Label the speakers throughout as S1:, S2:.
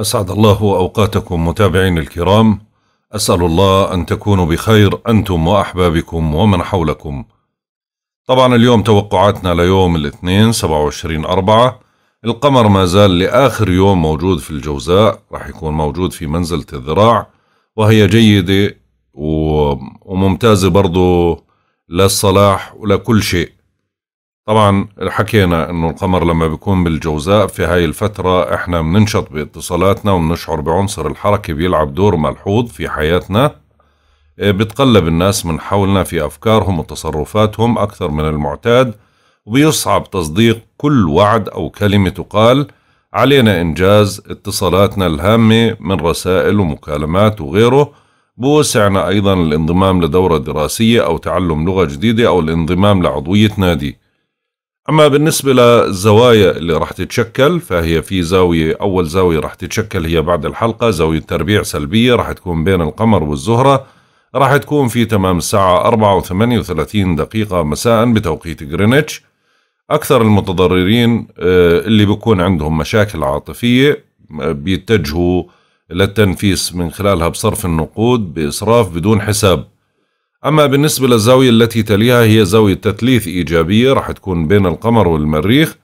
S1: أسعد الله أوقاتكم متابعين الكرام أسأل الله أن تكونوا بخير أنتم وأحبابكم ومن حولكم طبعا اليوم توقعاتنا ليوم الاثنين 27 أربعة القمر ما زال لآخر يوم موجود في الجوزاء راح يكون موجود في منزلة الذراع وهي جيدة وممتازة برضو للصلاح ولكل شيء طبعا حكينا انه القمر لما بيكون بالجوزاء في هاي الفترة احنا بننشط باتصالاتنا وبنشعر بعنصر الحركة بيلعب دور ملحوظ في حياتنا آه، بتقلب الناس من حولنا في افكارهم وتصرفاتهم اكثر من المعتاد وبيصعب تصديق كل وعد او كلمة تقال علينا انجاز اتصالاتنا الهامة من رسائل ومكالمات وغيره بوسعنا ايضا الانضمام لدورة دراسية او تعلم لغة جديدة او الانضمام لعضوية نادي أما بالنسبة للزوايا اللي راح تتشكل فهي في زاوية أول زاوية راح تتشكل هي بعد الحلقة زاوية تربيع سلبية راح تكون بين القمر والزهرة راح تكون في تمام الساعة 4 و 38 دقيقة مساء بتوقيت غرينتش أكثر المتضررين آه، اللي بيكون عندهم مشاكل عاطفية آه، بيتجهوا للتنفيس من خلالها بصرف النقود بإسراف بدون حساب أما بالنسبة للزاوية التي تليها هي زاوية تثليث إيجابية راح تكون بين القمر والمريخ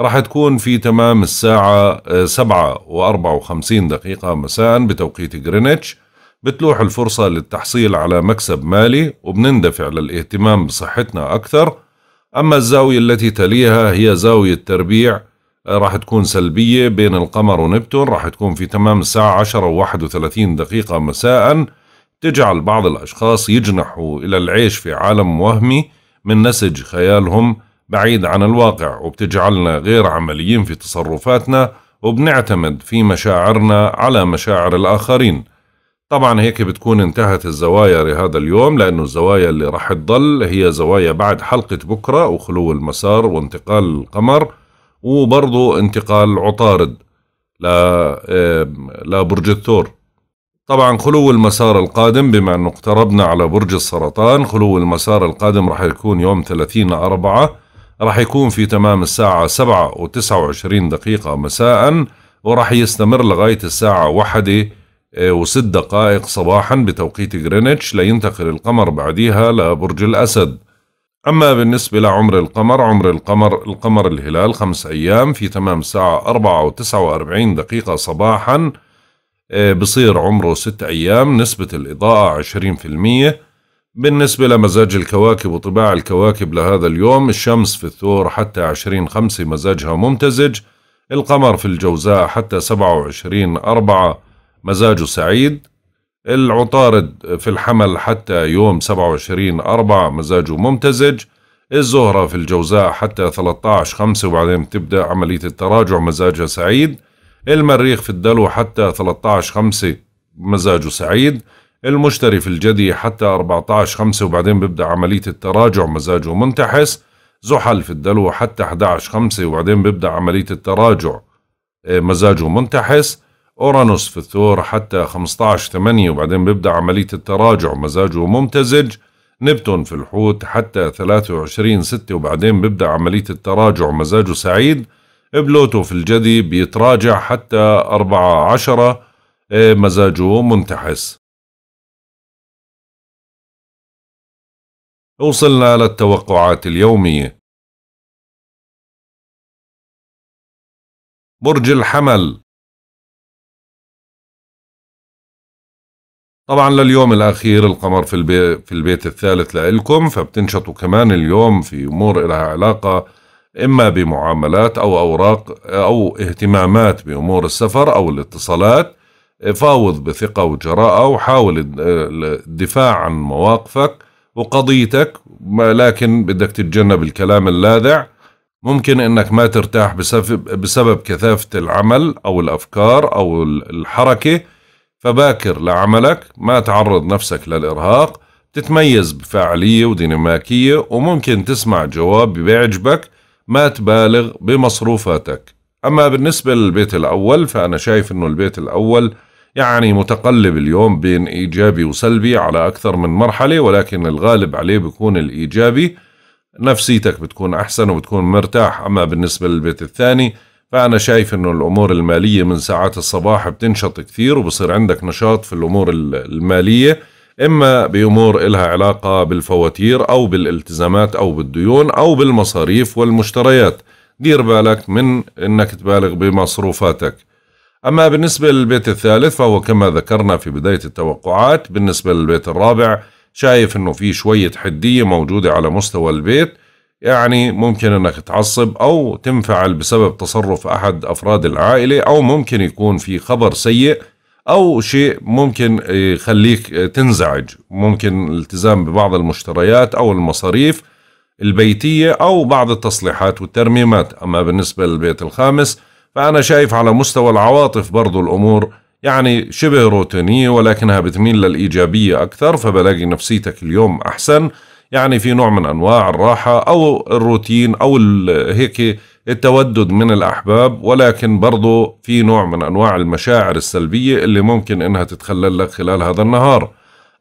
S1: راح تكون في تمام الساعة آه، سبعة وأربعة وخمسين دقيقة مساء بتوقيت غرينتش بتلوح الفرصة للتحصيل على مكسب مالي وبنندفع للاهتمام بصحتنا أكثر أما الزاوية التي تليها هي زاوية تربيع آه، راح تكون سلبية بين القمر ونبتون راح تكون في تمام الساعة عشرة وواحد وثلاثين دقيقة مساءً تجعل بعض الأشخاص يجنحوا إلى العيش في عالم وهمي من نسج خيالهم بعيد عن الواقع وبتجعلنا غير عمليين في تصرفاتنا وبنعتمد في مشاعرنا على مشاعر الآخرين طبعا هيك بتكون انتهت الزوايا لهذا اليوم لأنه الزوايا اللي راح تضل هي زوايا بعد حلقة بكرة وخلو المسار وانتقال القمر وبرضو انتقال عطارد لبرج الثور طبعا خلو المسار القادم بما انه اقتربنا على برج السرطان خلو المسار القادم راح يكون يوم 30 أربعة راح يكون في تمام الساعة 7 و29 دقيقة مساء وراح يستمر لغاية الساعة واحدة وست دقائق صباحا بتوقيت غرينتش لينتقل القمر بعديها لبرج الأسد أما بالنسبة لعمر القمر عمر القمر القمر الهلال خمس أيام في تمام الساعة أربعة وتسعة وأربعين دقيقة صباحاً آه، بصير عمره ست أيام نسبة الإضاءة عشرين في المية بالنسبة لمزاج الكواكب وطباع الكواكب لهذا اليوم الشمس في الثور حتى عشرين خمسة مزاجها ممتزج القمر في الجوزاء حتى سبعة وعشرين أربعة مزاجه سعيد العطارد في الحمل حتى يوم سبعة وعشرين أربعة مزاجه ممتزج الزهرة في الجوزاء حتى عشر خمسة وبعدين بتبدأ عملية التراجع مزاجها سعيد المريخ في الدلو حتى 13 5 مزاجه سعيد المشتري في الجدي حتى 14 5 وبعدين بيبدأ عملية التراجع مزاجه منتحس زحل في الدلو حتى 11 5 وبعدين بيبدأ عملية التراجع آه، مزاجه منتحس أورانوس في الثور حتى 15 8 وبعدين بيبدأ عملية التراجع مزاجه ممتزج نبتون في الحوت حتى 23 6 وبعدين بيبدأ عملية التراجع مزاجه سعيد
S2: بلوتو في الجدي بيتراجع حتى أربعة عشرة إيه، مزاجه
S3: منتحس وصلنا للتوقعات اليومية برج الحمل
S2: طبعا لليوم الأخير القمر في, في البيت الثالث لإلكم
S1: فبتنشطوا كمان اليوم في أمور لها علاقة إما بمعاملات أو أوراق أو اهتمامات بأمور السفر أو الاتصالات فاوض بثقة وجراءة وحاول الدفاع عن مواقفك وقضيتك لكن بدك تتجنب الكلام اللاذع ممكن انك ما ترتاح بسبب كثافة العمل او الافكار او الحركة فباكر لعملك ما تعرض نفسك للارهاق تتميز بفاعلية وديناميكية وممكن تسمع جواب بيعجبك ما تبالغ بمصروفاتك أما بالنسبة للبيت الأول فأنا شايف أنه البيت الأول يعني متقلب اليوم بين إيجابي وسلبي على أكثر من مرحلة ولكن الغالب عليه بيكون الإيجابي نفسيتك بتكون أحسن وبتكون مرتاح أما بالنسبة للبيت الثاني فأنا شايف أنه الأمور المالية من ساعات الصباح بتنشط كثير وبصير عندك نشاط في الأمور المالية إما بأمور إلها علاقة بالفواتير أو بالالتزامات أو بالديون أو بالمصاريف والمشتريات دير بالك من أنك تبالغ بمصروفاتك أما بالنسبة للبيت الثالث فهو كما ذكرنا في بداية التوقعات بالنسبة للبيت الرابع شايف أنه في شوية حدية موجودة على مستوى البيت يعني ممكن انك تعصب او تنفعل بسبب تصرف احد افراد العائله او ممكن يكون في خبر سيء او شيء ممكن يخليك تنزعج ممكن الالتزام ببعض المشتريات او المصاريف البيتيه او بعض التصليحات والترميمات اما بالنسبه للبيت الخامس فانا شايف على مستوى العواطف برضو الامور يعني شبه روتينيه ولكنها بتميل للايجابيه اكثر فبلاقي نفسيتك اليوم احسن يعني في نوع من انواع الراحه او الروتين او هيك التودد من الأحباب ولكن برضو في نوع من أنواع المشاعر السلبية اللي ممكن إنها تتخلل لك خلال هذا النهار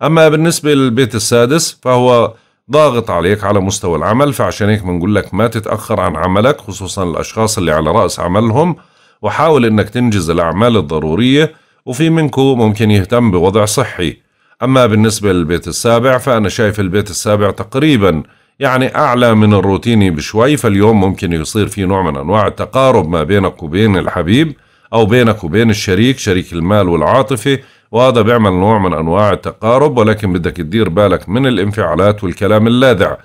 S1: أما بالنسبة للبيت السادس فهو ضاغط عليك على مستوى العمل فعشان هيك بنقول لك ما تتأخر عن عملك خصوصا الأشخاص اللي على رأس عملهم وحاول إنك تنجز الأعمال الضرورية وفي منكم ممكن يهتم بوضع صحي أما بالنسبة للبيت السابع فأنا شايف البيت السابع تقريباً يعني أعلى من الروتيني بشوي فاليوم ممكن يصير في نوع من أنواع التقارب ما بينك وبين الحبيب أو بينك وبين الشريك شريك المال والعاطفة وهذا بيعمل نوع من أنواع التقارب ولكن بدك تدير بالك من الانفعالات والكلام اللاذع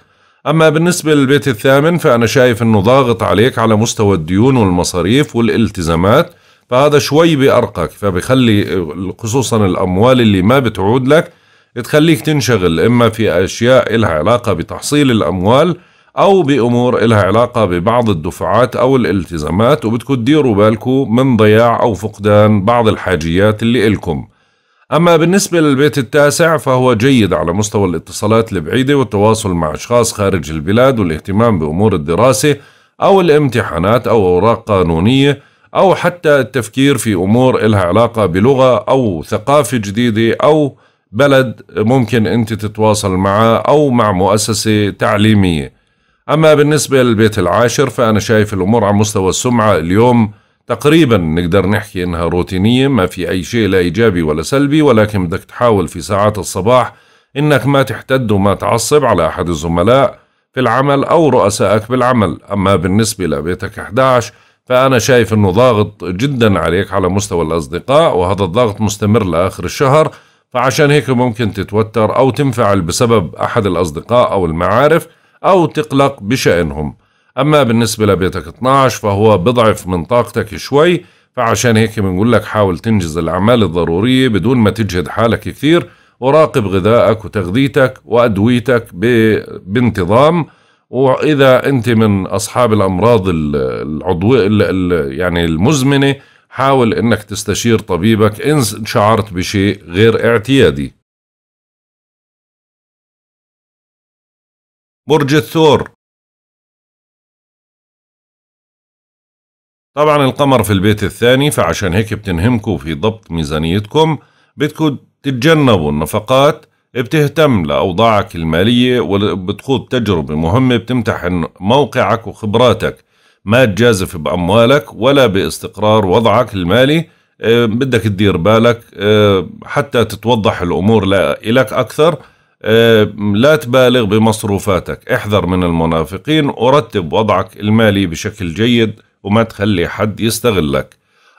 S1: أما بالنسبة للبيت الثامن فأنا شايف أنه ضاغط عليك على مستوى الديون والمصاريف والالتزامات فهذا شوي بأرقك فبخلي خصوصا الأموال اللي ما بتعود لك تخليك تنشغل إما في أشياء إلها علاقة بتحصيل الأموال أو بأمور إلها علاقة ببعض الدفعات أو الالتزامات وبتكون تديروا بالكم من ضياع أو فقدان بعض الحاجيات اللي إلكم أما بالنسبة للبيت التاسع فهو جيد على مستوى الاتصالات البعيدة والتواصل مع أشخاص خارج البلاد والاهتمام بأمور الدراسة أو الامتحانات أو أوراق قانونية أو حتى التفكير في أمور إلها علاقة بلغة أو ثقافة جديدة أو بلد ممكن أنت تتواصل معه أو مع مؤسسة تعليمية أما بالنسبة للبيت العاشر فأنا شايف الأمور على مستوى السمعة اليوم تقريبا نقدر نحكي إنها روتينية ما في أي شيء لا إيجابي ولا سلبي ولكن بدك تحاول في ساعات الصباح إنك ما تحتد وما تعصب على أحد الزملاء في العمل أو رؤسائك بالعمل أما بالنسبة لبيتك 11 فأنا شايف أنه ضاغط جدا عليك على مستوى الأصدقاء وهذا الضغط مستمر لآخر الشهر فعشان هيك ممكن تتوتر أو تنفعل بسبب أحد الأصدقاء أو المعارف أو تقلق بشأنهم أما بالنسبة لبيتك 12 فهو بضعف من طاقتك شوي فعشان هيك بنقول لك حاول تنجز الأعمال الضرورية بدون ما تجهد حالك كثير وراقب غذائك وتغذيتك وأدويتك بانتظام وإذا أنت من أصحاب الأمراض العضوية
S2: يعني المزمنة حاول انك تستشير طبيبك ان شعرت بشيء
S3: غير اعتيادي برج الثور
S2: طبعا القمر في البيت الثاني فعشان هيك بتنهمكوا في ضبط ميزانيتكم بدكم
S1: تتجنبوا النفقات بتهتم لأوضاعك المالية وبتخوض تجربة مهمة بتمتحن موقعك وخبراتك ما تجازف بأموالك ولا باستقرار وضعك المالي آه، بدك تدير بالك آه، حتى تتوضح الأمور لك أكثر آه، لا تبالغ بمصروفاتك احذر من المنافقين ورتب وضعك المالي بشكل جيد وما تخلي حد يستغلك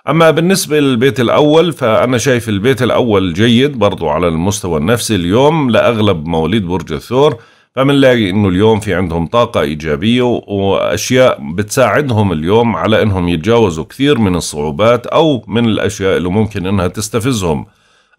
S1: أما بالنسبة للبيت الأول فأنا شايف البيت الأول جيد برضو على المستوى النفسي اليوم لأغلب مواليد برج الثور فبنلاقي انه اليوم في عندهم طاقه ايجابيه واشياء بتساعدهم اليوم على انهم يتجاوزوا كثير من الصعوبات او من الاشياء اللي ممكن انها تستفزهم.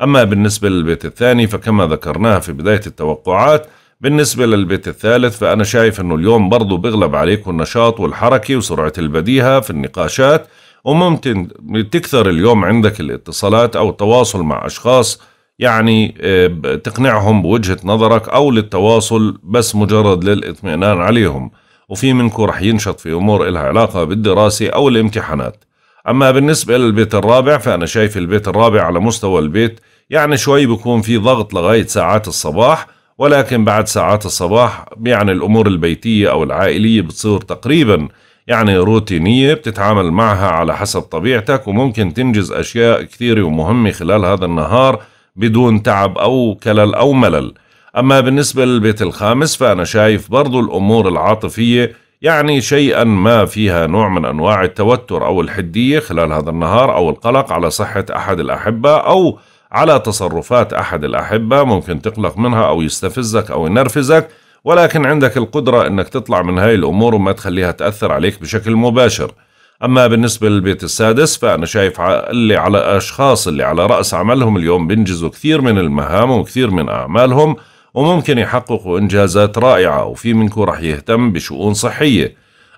S1: اما بالنسبه للبيت الثاني فكما ذكرناها في بدايه التوقعات بالنسبة للبيت الثالث فأنا شايف أنه اليوم برضو بغلب عليكم النشاط والحركة وسرعة البديهة في النقاشات وممكن تكثر اليوم عندك الاتصالات أو التواصل مع أشخاص يعني آه، تقنعهم بوجهة نظرك أو للتواصل بس مجرد للإطمئنان عليهم وفي منكم رح ينشط في أمور إلها علاقة بالدراسة أو الامتحانات أما بالنسبة للبيت الرابع فأنا شايف البيت الرابع على مستوى البيت يعني شوي بكون في ضغط لغاية ساعات الصباح ولكن بعد ساعات الصباح يعني الأمور البيتية أو العائلية بتصير تقريبا يعني روتينية بتتعامل معها على حسب طبيعتك وممكن تنجز أشياء كثيرة ومهمة خلال هذا النهار بدون تعب أو كلل أو ملل أما بالنسبة للبيت الخامس فأنا شايف برضو الأمور العاطفية يعني شيئا ما فيها نوع من أنواع التوتر أو الحدية خلال هذا النهار أو القلق على صحة أحد الأحبة أو على تصرفات أحد الأحبة ممكن تقلق منها أو يستفزك أو ينرفزك ولكن عندك القدرة أنك تطلع من هاي الأمور وما تخليها تأثر عليك بشكل مباشر أما بالنسبة للبيت السادس فأنا شايف اللي على أشخاص اللي على رأس عملهم اليوم بينجزوا كثير من المهام وكثير من أعمالهم وممكن يحققوا إنجازات رائعة وفي منكم رح يهتم بشؤون صحية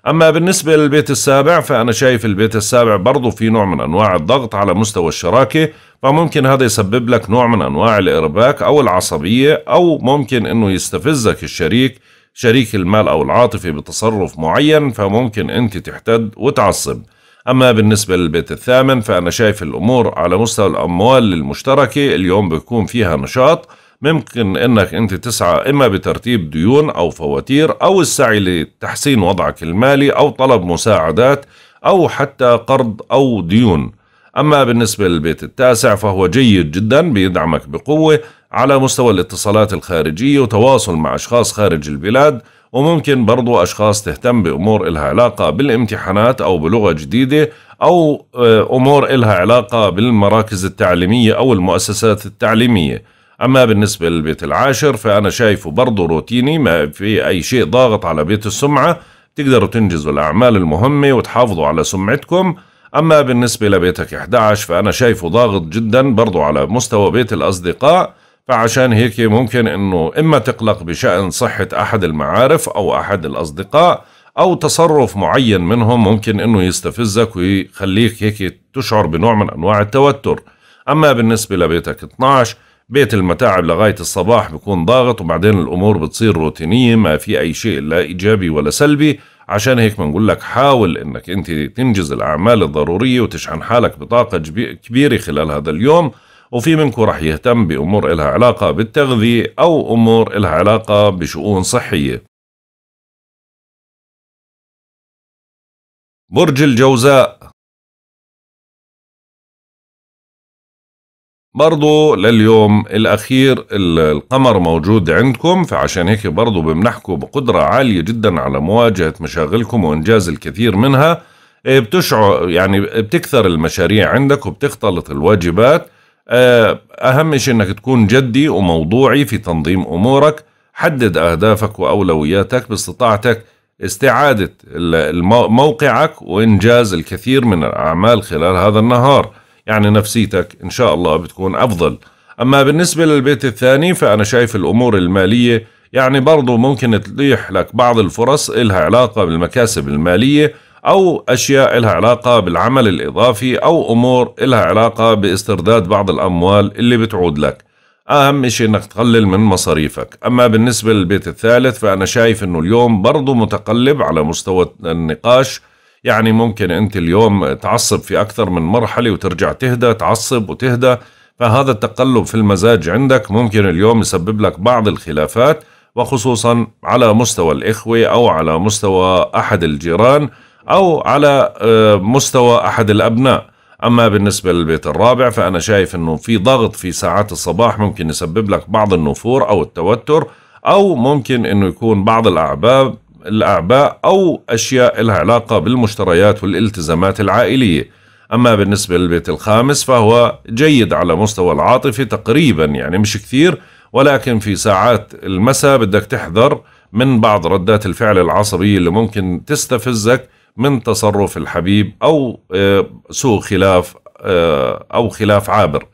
S1: أما بالنسبة للبيت السابع فأنا شايف البيت السابع برضو في نوع من أنواع الضغط على مستوى الشراكة فممكن هذا يسبب لك نوع من أنواع الإرباك أو العصبية أو ممكن أنه يستفزك الشريك شريك المال أو العاطفي بتصرف معين فممكن أنت تحتد وتعصب أما بالنسبة للبيت الثامن فأنا شايف الأمور على مستوى الأموال المشتركة اليوم بيكون فيها نشاط ممكن أنك أنت تسعى إما بترتيب ديون أو فواتير أو السعي لتحسين وضعك المالي أو طلب مساعدات أو حتى قرض أو ديون أما بالنسبة للبيت التاسع فهو جيد جدا بيدعمك بقوة على مستوى الاتصالات الخارجية وتواصل مع أشخاص خارج البلاد وممكن برضو أشخاص تهتم بأمور إلها علاقة بالامتحانات أو بلغة جديدة أو آه، أمور إلها علاقة بالمراكز التعليمية أو المؤسسات التعليمية أما بالنسبة للبيت العاشر فأنا شايفه برضو روتيني ما في أي شيء ضاغط على بيت السمعة تقدروا تنجزوا الأعمال المهمة وتحافظوا على سمعتكم أما بالنسبة لبيتك 11 فأنا شايفه ضاغط جدا برضو على مستوى بيت الأصدقاء فعشان هيك ممكن انه اما تقلق بشان صحه احد المعارف او احد الاصدقاء او تصرف معين منهم ممكن انه يستفزك ويخليك هيك تشعر بنوع من انواع التوتر اما بالنسبه لبيتك 12 بيت المتاعب لغاية الصباح بكون ضاغط وبعدين الأمور بتصير روتينية ما في أي شيء لا إيجابي ولا سلبي عشان هيك بنقول لك حاول إنك أنت تنجز الأعمال الضرورية وتشحن حالك بطاقة كبيرة خلال هذا اليوم وفي منكم رح يهتم
S2: بأمور إلها علاقة بالتغذية أو أمور إلها علاقة بشؤون صحية
S3: برج الجوزاء برضو لليوم
S2: الأخير القمر موجود عندكم فعشان هيك برضو بمنحكم بقدرة
S1: عالية جدا على مواجهة مشاغلكم وإنجاز الكثير منها إيه، بتشعر يعني بتكثر المشاريع عندك وبتختلط الواجبات آه، أهم شيء أنك تكون جدي وموضوعي في تنظيم أمورك حدد أهدافك وأولوياتك باستطاعتك استعادة موقعك وإنجاز الكثير من الأعمال خلال هذا النهار يعني نفسيتك إن شاء الله بتكون أفضل أما بالنسبة للبيت الثاني فأنا شايف الأمور المالية يعني برضو ممكن تليح لك بعض الفرص إلها علاقة بالمكاسب المالية أو أشياء لها علاقة بالعمل الإضافي أو أمور لها علاقة باسترداد بعض الأموال اللي بتعود لك أهم شيء أنك تقلل من مصاريفك أما بالنسبة للبيت الثالث فأنا شايف أنه اليوم برضه متقلب على مستوى النقاش يعني ممكن أنت اليوم تعصب في أكثر من مرحلة وترجع تهدى تعصب وتهدى فهذا التقلب في المزاج عندك ممكن اليوم يسبب لك بعض الخلافات وخصوصا على مستوى الإخوة أو على مستوى أحد الجيران أو على آه، مستوى أحد الأبناء أما بالنسبة للبيت الرابع فأنا شايف أنه في ضغط في ساعات الصباح ممكن يسبب لك بعض النفور أو التوتر أو ممكن أنه يكون بعض الأعباء الأعباء أو أشياء لها علاقة بالمشتريات والالتزامات العائلية أما بالنسبة للبيت الخامس فهو جيد على مستوى العاطفة تقريبا يعني مش كثير ولكن في ساعات المساء بدك تحذر من بعض ردات الفعل العصبية اللي ممكن تستفزك من تصرف الحبيب أو آه، سوء خلاف آه، أو خلاف عابر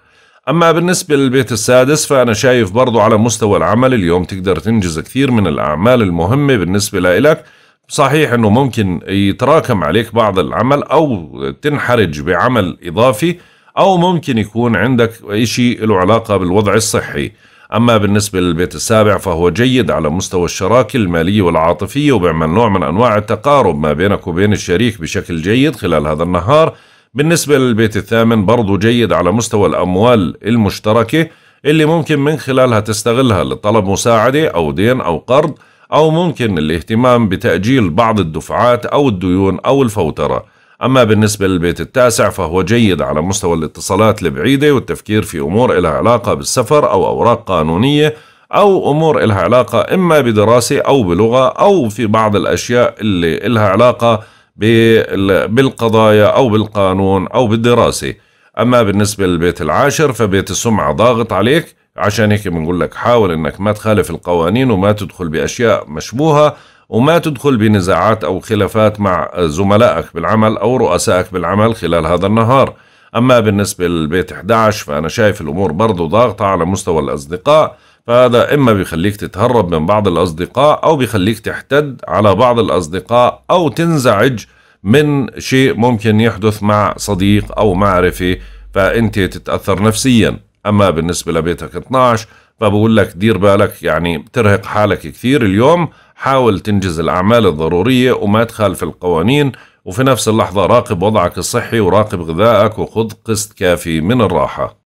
S1: أما بالنسبة للبيت السادس فأنا شايف برضو على مستوى العمل اليوم تقدر تنجز كثير من الأعمال المهمة بالنسبة لك صحيح أنه ممكن يتراكم عليك بعض العمل أو تنحرج بعمل إضافي أو ممكن يكون عندك شيء له علاقة بالوضع الصحي أما بالنسبة للبيت السابع فهو جيد على مستوى الشراكة المالية والعاطفية وبيعمل نوع من أنواع التقارب ما بينك وبين الشريك بشكل جيد خلال هذا النهار بالنسبة للبيت الثامن برضو جيد على مستوى الأموال المشتركة اللي ممكن من خلالها تستغلها لطلب مساعدة أو دين أو قرض أو ممكن الاهتمام بتأجيل بعض الدفعات أو الديون أو الفوترة أما بالنسبة للبيت التاسع فهو جيد على مستوى الاتصالات البعيدة والتفكير في أمور إلها علاقة بالسفر أو أوراق قانونية أو أمور إلها علاقة إما بدراسة أو بلغة أو في بعض الأشياء اللي إلها علاقة بالقضايا أو بالقانون أو بالدراسة أما بالنسبة للبيت العاشر فبيت السمعة ضاغط عليك عشان هيك بنقول لك حاول انك ما تخالف القوانين وما تدخل باشياء مشبوهه وما تدخل بنزاعات أو خلافات مع زملائك بالعمل أو رؤسائك بالعمل خلال هذا النهار أما بالنسبة للبيت 11 فأنا شايف الأمور برضو ضاغطة على مستوى الأصدقاء فهذا إما بيخليك تتهرب من بعض الأصدقاء أو بيخليك تحتد على بعض الأصدقاء أو تنزعج من شيء ممكن يحدث مع صديق أو معرفة فأنت تتأثر نفسيا أما بالنسبة لبيتك 12 فبقول لك دير بالك يعني بترهق حالك كثير اليوم حاول تنجز الأعمال الضرورية وما تخالف القوانين وفي نفس اللحظة راقب وضعك الصحي
S3: وراقب غذائك وخذ قسط كافي من الراحة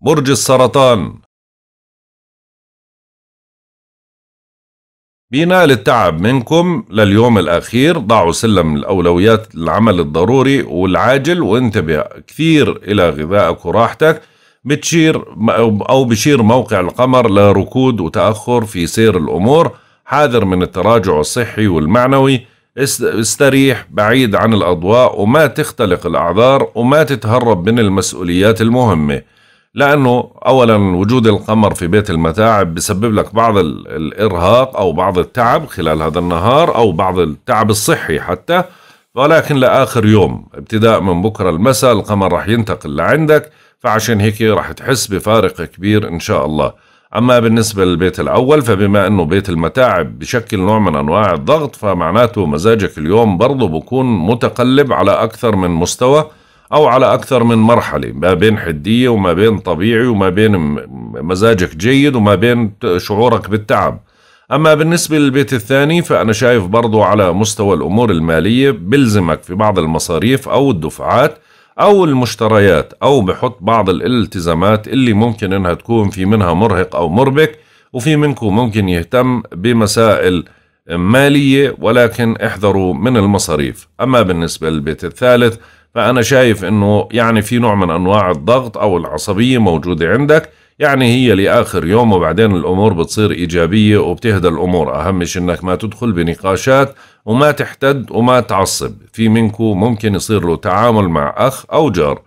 S3: برج السرطان بينال التعب منكم لليوم الأخير
S1: ضعوا سلم الأولويات للعمل الضروري والعاجل وانتبه كثير إلى غذائك وراحتك بتشير أو بشير موقع القمر لركود وتأخر في سير الأمور حاذر من التراجع الصحي والمعنوي استريح بعيد عن الأضواء وما تختلق الأعذار وما تتهرب من المسؤوليات المهمة لأنه أولا وجود القمر في بيت المتاعب بسبب لك بعض الإرهاق أو بعض التعب خلال هذا النهار أو بعض التعب الصحي حتى ولكن لآخر يوم ابتداء من بكرة المساء القمر رح ينتقل لعندك فعشان هيك راح تحس بفارق كبير إن شاء الله أما بالنسبة للبيت الأول فبما أنه بيت المتاعب بشكل نوع من أنواع الضغط فمعناته مزاجك اليوم برضه بكون متقلب على أكثر من مستوى أو على أكثر من مرحلة ما بين حدية وما بين طبيعي وما بين مزاجك جيد وما بين شعورك بالتعب أما بالنسبة للبيت الثاني فأنا شايف برضو على مستوى الأمور المالية بلزمك في بعض المصاريف أو الدفعات أو المشتريات أو بحط بعض الالتزامات اللي ممكن إنها تكون في منها مرهق أو مربك وفي منكم ممكن يهتم بمسائل مالية ولكن احذروا من المصاريف أما بالنسبة للبيت الثالث فأنا شايف أنه يعني في نوع من أنواع الضغط أو العصبية موجودة عندك يعني هي لآخر يوم وبعدين الأمور بتصير إيجابية وبتهدى الأمور أهم شيء إنك ما تدخل بنقاشات وما تحتد وما تعصب في منكو ممكن يصير له تعامل مع أخ أو جار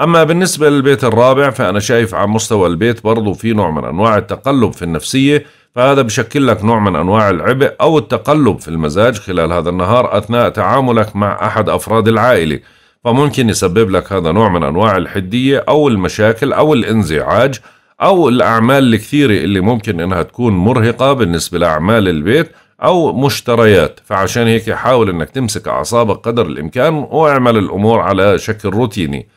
S1: أما بالنسبة للبيت الرابع فأنا شايف على مستوى البيت برضو في نوع من أنواع التقلب في النفسية فهذا بشكل لك نوع من أنواع العبء أو التقلب في المزاج خلال هذا النهار أثناء تعاملك مع أحد أفراد العائلة فممكن يسبب لك هذا نوع من أنواع الحدية أو المشاكل أو الانزعاج أو الأعمال الكثيرة اللي ممكن إنها تكون مرهقة بالنسبة لأعمال البيت أو مشتريات فعشان هيك حاول إنك تمسك أعصابك قدر الإمكان واعمل الأمور على شكل روتيني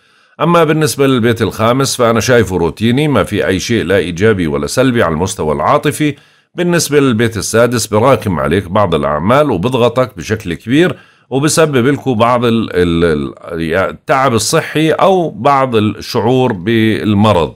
S1: أما بالنسبة للبيت الخامس فأنا شايفه روتيني ما في أي شيء لا إيجابي ولا سلبي على المستوى العاطفي بالنسبة للبيت السادس براكم عليك بعض الأعمال وبضغطك بشكل كبير وبسبب لكم بعض يعني التعب الصحي أو بعض الشعور بالمرض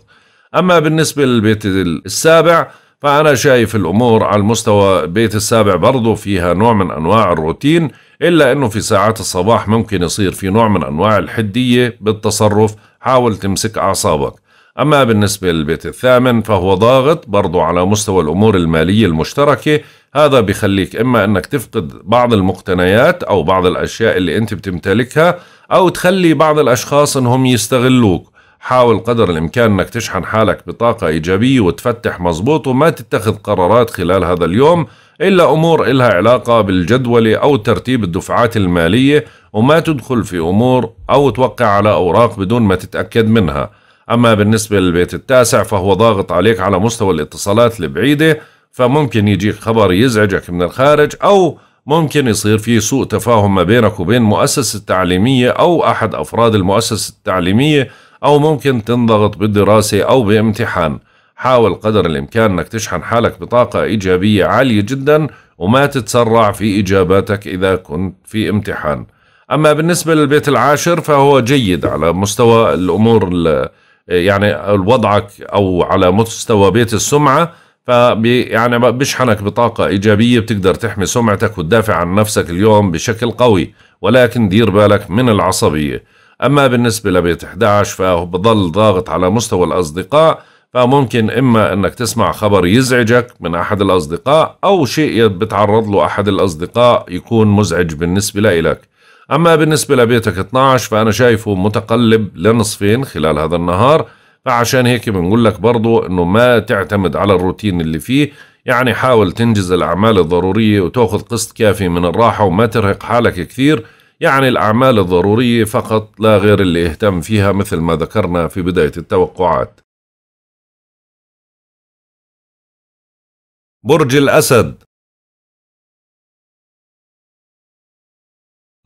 S1: أما بالنسبة للبيت السابع فأنا شايف الأمور على المستوى بيت السابع برضو فيها نوع من أنواع الروتين إلا أنه في ساعات الصباح ممكن يصير في نوع من أنواع الحدية بالتصرف حاول تمسك أعصابك أما بالنسبة للبيت الثامن فهو ضاغط برضو على مستوى الأمور المالية المشتركة هذا بيخليك إما أنك تفقد بعض المقتنيات أو بعض الأشياء اللي أنت بتمتلكها أو تخلي بعض الأشخاص أنهم يستغلوك حاول قدر الإمكان أنك تشحن حالك بطاقة إيجابية وتفتح مظبوط وما تتخذ قرارات خلال هذا اليوم إلا أمور إلها علاقة بالجدولة أو ترتيب الدفعات المالية وما تدخل في أمور أو توقع على أوراق بدون ما تتأكد منها أما بالنسبة للبيت التاسع فهو ضاغط عليك على مستوى الاتصالات البعيدة فممكن يجيك خبر يزعجك من الخارج أو ممكن يصير في سوء تفاهم ما بينك وبين مؤسسة تعليمية أو أحد أفراد المؤسسة التعليمية أو ممكن تنضغط بالدراسة أو بامتحان حاول قدر الإمكان أنك تشحن حالك بطاقة إيجابية عالية جدا وما تتسرع في إجاباتك إذا كنت في امتحان أما بالنسبة للبيت العاشر فهو جيد على مستوى الأمور يعني وضعك أو على مستوى بيت السمعة يعني بشحنك بطاقة إيجابية بتقدر تحمي سمعتك وتدافع عن نفسك اليوم بشكل قوي ولكن دير بالك من العصبية أما بالنسبة لبيت 11 فهو بضل ضاغط على مستوى الأصدقاء فممكن إما أنك تسمع خبر يزعجك من أحد الأصدقاء أو شيء بتعرض له أحد الأصدقاء يكون مزعج بالنسبة لإلك أما بالنسبة لبيتك 12 فأنا شايفه متقلب لنصفين خلال هذا النهار فعشان هيك بنقول لك برضو أنه ما تعتمد على الروتين اللي فيه يعني حاول تنجز الأعمال الضرورية وتأخذ قسط كافي من الراحة وما ترهق
S2: حالك كثير يعني الأعمال الضرورية فقط لا غير اللي اهتم فيها مثل ما
S3: ذكرنا في بداية التوقعات. برج الأسد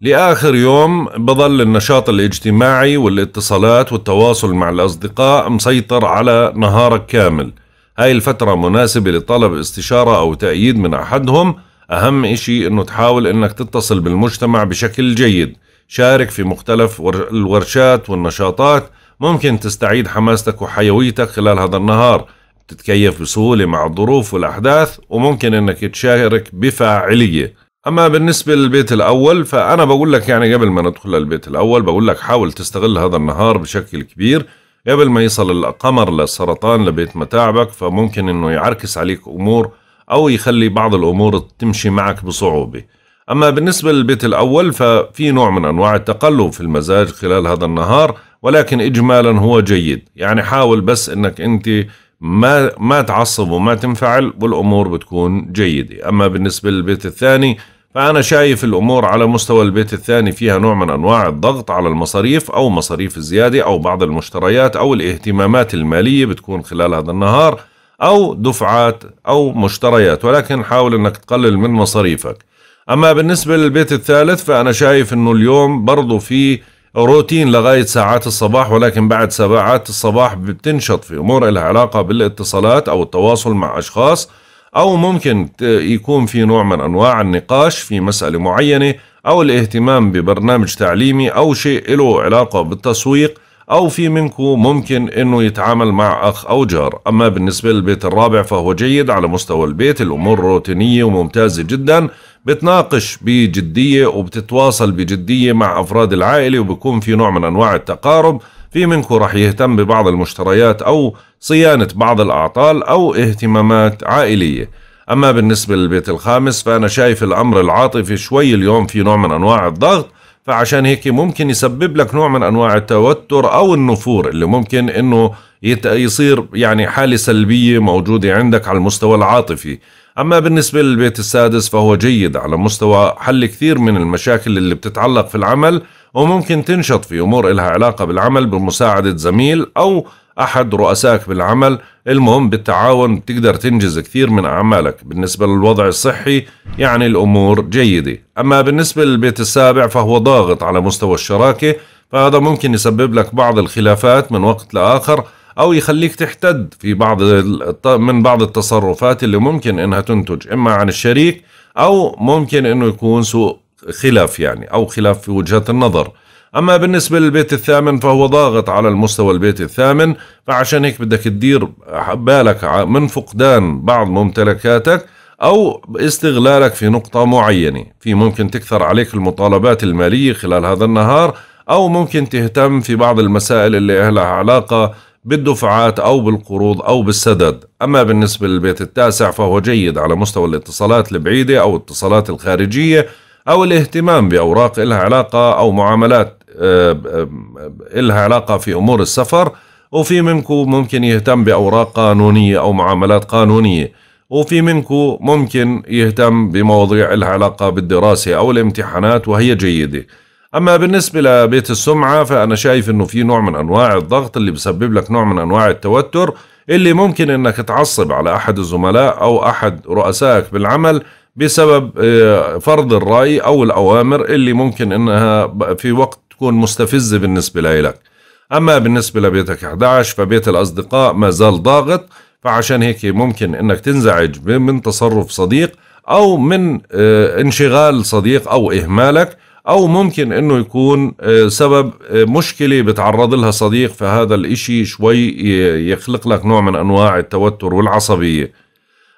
S2: لآخر يوم بظل النشاط الاجتماعي والاتصالات
S1: والتواصل مع الأصدقاء مسيطر على نهارك كامل هاي الفترة مناسبة لطلب استشارة أو تأييد من أحدهم أهم إشي أنه تحاول أنك تتصل بالمجتمع بشكل جيد شارك في مختلف الورشات والنشاطات ممكن تستعيد حماستك وحيويتك خلال هذا النهار تتكيف بسهولة مع الظروف والأحداث وممكن أنك تشارك بفاعلية أما بالنسبة للبيت الأول فأنا بقول لك يعني قبل ما ندخل للبيت الأول بقول لك حاول تستغل هذا النهار بشكل كبير قبل ما يصل القمر للسرطان لبيت متاعبك فممكن أنه يعركس عليك أمور أو يخلي بعض الأمور تمشي معك بصعوبة أما بالنسبة للبيت الأول ففي نوع من أنواع التقلب في المزاج خلال هذا النهار ولكن إجمالا هو جيد يعني حاول بس أنك أنت ما ما تعصب وما تنفعل والأمور بتكون جيدة أما بالنسبة للبيت الثاني فأنا شايف الأمور على مستوى البيت الثاني فيها نوع من أنواع الضغط على المصاريف أو مصاريف الزيادة أو بعض المشتريات أو الاهتمامات المالية بتكون خلال هذا النهار أو دفعات أو مشتريات ولكن حاول أنك تقلل من مصاريفك أما بالنسبة للبيت الثالث فأنا شايف أنه اليوم برضو في روتين لغاية ساعات الصباح ولكن بعد ساعات الصباح بتنشط في أمور لها علاقة بالاتصالات أو التواصل مع أشخاص أو ممكن يكون في نوع من أنواع النقاش في مسألة معينة أو الاهتمام ببرنامج تعليمي أو شيء له علاقة بالتسويق أو في منكم ممكن أنه يتعامل مع أخ أو جار أما بالنسبة للبيت الرابع فهو جيد على مستوى البيت الأمور روتينية وممتازة جدا بتناقش بجدية وبتتواصل بجدية مع أفراد العائلة وبكون في نوع من أنواع التقارب في منكم رح يهتم ببعض المشتريات أو صيانة بعض الأعطال أو اهتمامات عائلية أما بالنسبة للبيت الخامس فأنا شايف الأمر العاطفي شوي اليوم في نوع من أنواع الضغط فعشان هيك ممكن يسبب لك نوع من انواع التوتر او النفور اللي ممكن انه يصير يعني حاله سلبيه موجوده عندك على المستوى العاطفي اما بالنسبه للبيت السادس فهو جيد على مستوى حل كثير من المشاكل اللي بتتعلق في العمل وممكن تنشط في امور لها علاقه بالعمل بمساعده زميل او احد رؤسائك بالعمل المهم بالتعاون بتقدر تنجز كثير من اعمالك بالنسبه للوضع الصحي يعني الامور جيده اما بالنسبه للبيت السابع فهو ضاغط على مستوى الشراكه فهذا ممكن يسبب لك بعض الخلافات من وقت لاخر او يخليك تحتد في بعض من بعض التصرفات اللي ممكن انها تنتج اما عن الشريك او ممكن انه يكون سوء خلاف يعني او خلاف في وجهه النظر أما بالنسبة للبيت الثامن فهو ضاغط على المستوى البيت الثامن فعشان هيك بدك تدير بالك من فقدان بعض ممتلكاتك أو استغلالك في نقطة معينة في ممكن تكثر عليك المطالبات المالية خلال هذا النهار أو ممكن تهتم في بعض المسائل اللي لها علاقة بالدفعات أو بالقروض أو بالسدد أما بالنسبة للبيت التاسع فهو جيد على مستوى الاتصالات البعيدة أو الاتصالات الخارجية أو الاهتمام بأوراق لها علاقة أو معاملات آه، آه، آه، إلها علاقة في أمور السفر وفي منكم ممكن يهتم بأوراق قانونية أو معاملات قانونية وفي منكم ممكن يهتم بمواضيع لها علاقة بالدراسة أو الامتحانات وهي جيدة أما بالنسبة لبيت السمعة فأنا شايف أنه في نوع من أنواع الضغط اللي بسبب لك نوع من أنواع التوتر اللي ممكن أنك تعصب على أحد الزملاء أو أحد رؤسائك بالعمل بسبب فرض الرأي أو الأوامر اللي ممكن أنها في وقت تكون مستفزة بالنسبة لإلك أما بالنسبة لبيتك 11 فبيت الأصدقاء ما زال ضاغط فعشان هيك ممكن أنك تنزعج من تصرف صديق أو من آه، انشغال صديق أو إهمالك أو ممكن أنه يكون آه، سبب آه، مشكلة بتعرض لها صديق فهذا الإشي شوي يخلق لك نوع من أنواع التوتر والعصبية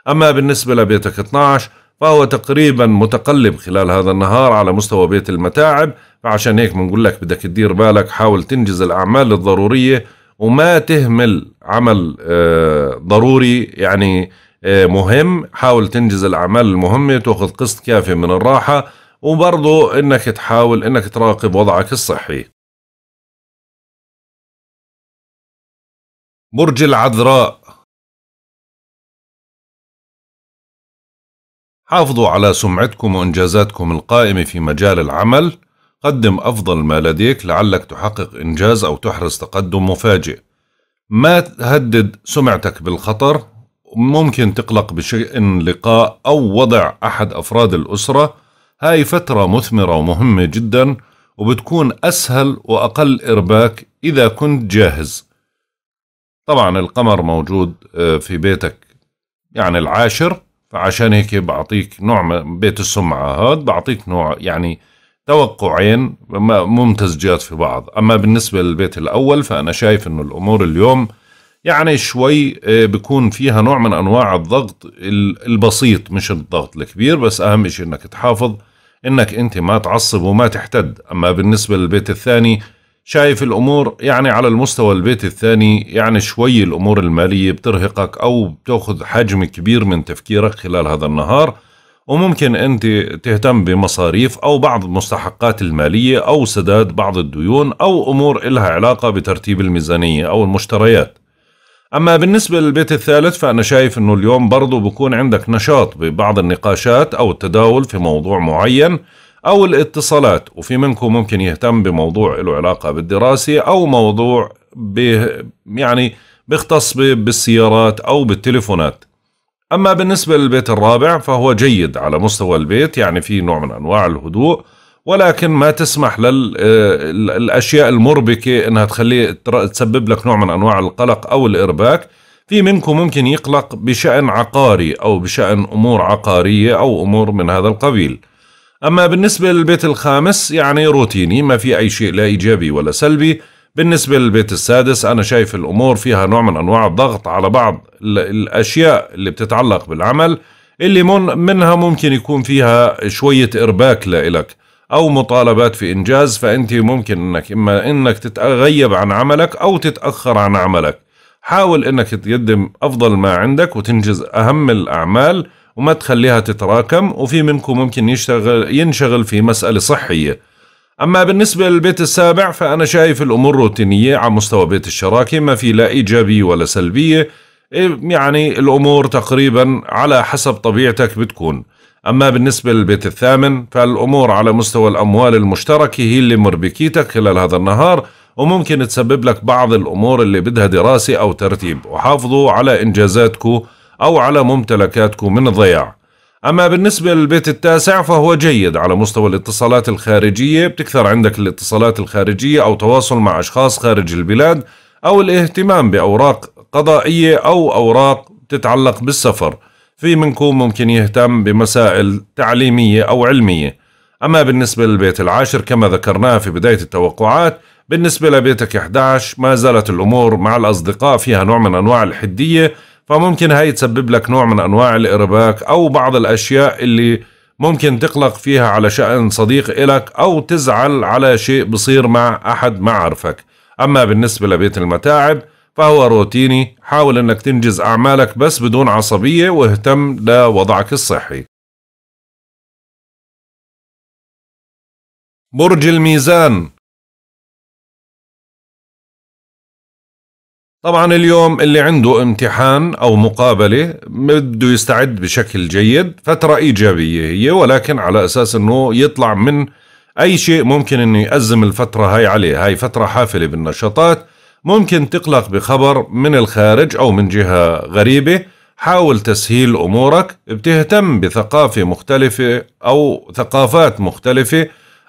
S1: أما بالنسبة لبيتك 12 فهو تقريبا متقلب خلال هذا النهار على مستوى بيت المتاعب فعشان هيك بنقول لك بدك تدير بالك حاول تنجز الأعمال الضرورية وما تهمل عمل آه، ضروري يعني آه، مهم حاول تنجز الأعمال المهمة تأخذ قسط كافي من الراحة وبرضه
S3: انك تحاول انك تراقب وضعك الصحي برج العذراء حافظوا على سمعتكم وإنجازاتكم القائمة في مجال
S1: العمل قدم أفضل ما لديك لعلك تحقق إنجاز أو تحرز تقدم مفاجئ ما تهدد سمعتك بالخطر ممكن تقلق بشيء لقاء أو وضع أحد أفراد الأسرة هاي فترة مثمرة ومهمة جدا وبتكون أسهل وأقل إرباك إذا كنت جاهز طبعا القمر موجود آه، في بيتك يعني العاشر فعشان هيك بعطيك نوع من بيت السمعة هاد بعطيك نوع يعني توقعين ممتزجات في بعض أما بالنسبة للبيت الأول فأنا شايف أنه الأمور اليوم يعني شوي آه، بيكون فيها نوع من أنواع الضغط البسيط مش الضغط الكبير بس أهم شيء أنك تحافظ أنك أنت ما تعصب وما تحتد أما بالنسبة للبيت الثاني شايف الأمور يعني على المستوى البيت الثاني يعني شوي الأمور المالية بترهقك أو بتأخذ حجم كبير من تفكيرك خلال هذا النهار وممكن أنت تهتم بمصاريف أو بعض المستحقات المالية أو سداد بعض الديون أو أمور إلها علاقة بترتيب الميزانية أو المشتريات أما بالنسبة للبيت الثالث فأنا شايف أنه اليوم برضو بكون عندك نشاط ببعض النقاشات أو التداول في موضوع معين أو الاتصالات وفي منكم ممكن يهتم بموضوع له علاقة بالدراسة أو موضوع يعني بيختص بالسيارات أو بالتليفونات أما بالنسبة للبيت الرابع فهو جيد على مستوى البيت يعني في نوع من أنواع الهدوء ولكن ما تسمح للأشياء آه، المربكة أنها تخليه تسبب لك نوع من أنواع القلق أو الإرباك في منكم ممكن يقلق بشأن عقاري أو بشأن أمور عقارية أو أمور من هذا القبيل أما بالنسبة للبيت الخامس يعني روتيني ما في أي شيء لا إيجابي ولا سلبي بالنسبة للبيت السادس أنا شايف الأمور فيها نوع من أنواع الضغط على بعض الأشياء اللي بتتعلق بالعمل اللي منها ممكن يكون فيها شوية إرباك لإلك أو مطالبات في إنجاز فأنت ممكن أنك إما أنك تتغيب عن عملك أو تتأخر عن عملك حاول أنك تقدم أفضل ما عندك وتنجز أهم الأعمال وما تخليها تتراكم وفي منكم ممكن يشتغل ينشغل في مسألة صحية أما بالنسبة للبيت السابع فأنا شايف الأمور روتينية على مستوى بيت الشراكة ما في لا إيجابية ولا سلبية إيه، يعني الأمور تقريبا على حسب طبيعتك بتكون أما بالنسبة للبيت الثامن فالأمور على مستوى الأموال المشتركة هي اللي مربكيتك خلال هذا النهار وممكن تسبب لك بعض الأمور اللي بدها دراسة أو ترتيب وحافظوا على إنجازاتكم أو على ممتلكاتكم من الضياع أما بالنسبة للبيت التاسع فهو جيد على مستوى الاتصالات الخارجية بتكثر عندك الاتصالات الخارجية أو تواصل مع أشخاص خارج البلاد أو الاهتمام بأوراق قضائية أو أوراق تتعلق بالسفر في منكم ممكن يهتم بمسائل تعليمية أو علمية أما بالنسبة للبيت العاشر كما ذكرناه في بداية التوقعات بالنسبة لبيتك 11 ما زالت الأمور مع الأصدقاء فيها نوع من أنواع الحدية فممكن هاي تسبب لك نوع من أنواع الإرباك أو بعض الأشياء اللي ممكن تقلق فيها على شأن صديق إلك أو تزعل على شيء بصير مع أحد معرفك أما بالنسبة لبيت
S2: المتاعب فهو روتيني حاول أنك تنجز أعمالك بس بدون عصبية واهتم
S3: لوضعك الصحي برج الميزان
S2: طبعا اليوم اللي عنده امتحان او مقابله بده يستعد
S1: بشكل جيد فتره ايجابيه هي ولكن على اساس انه يطلع من اي شيء ممكن انه يأزم الفتره هاي عليه هاي فتره حافله بالنشاطات ممكن تقلق بخبر من الخارج او من جهه غريبه حاول تسهيل امورك بتهتم بثقافه مختلفه او ثقافات مختلفه